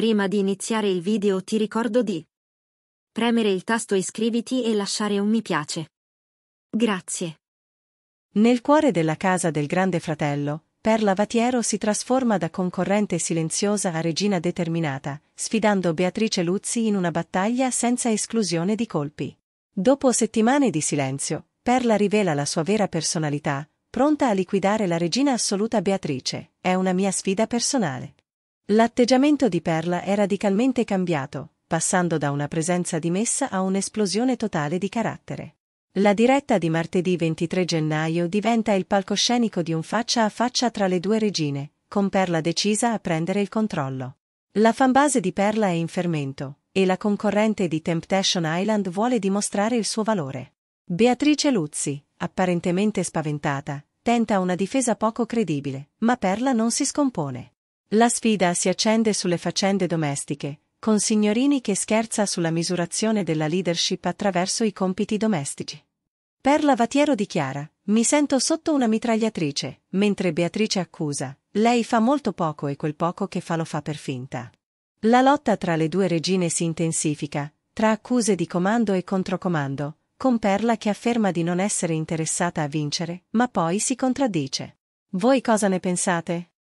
Prima di iniziare il video ti ricordo di premere il tasto iscriviti e lasciare un mi piace. Grazie. Nel cuore della casa del grande fratello, Perla Vatiero si trasforma da concorrente silenziosa a regina determinata, sfidando Beatrice Luzzi in una battaglia senza esclusione di colpi. Dopo settimane di silenzio, Perla rivela la sua vera personalità, pronta a liquidare la regina assoluta Beatrice. È una mia sfida personale. L'atteggiamento di Perla è radicalmente cambiato, passando da una presenza dimessa a un'esplosione totale di carattere. La diretta di martedì 23 gennaio diventa il palcoscenico di un faccia a faccia tra le due regine, con Perla decisa a prendere il controllo. La fanbase di Perla è in fermento, e la concorrente di Temptation Island vuole dimostrare il suo valore. Beatrice Luzzi, apparentemente spaventata, tenta una difesa poco credibile, ma Perla non si scompone. La sfida si accende sulle faccende domestiche, con Signorini che scherza sulla misurazione della leadership attraverso i compiti domestici. Perla Vatiero dichiara, mi sento sotto una mitragliatrice, mentre Beatrice accusa, lei fa molto poco e quel poco che fa lo fa per finta. La lotta tra le due regine si intensifica, tra accuse di comando e controcomando, con Perla che afferma di non essere interessata a vincere, ma poi si contraddice. Voi cosa ne pensate?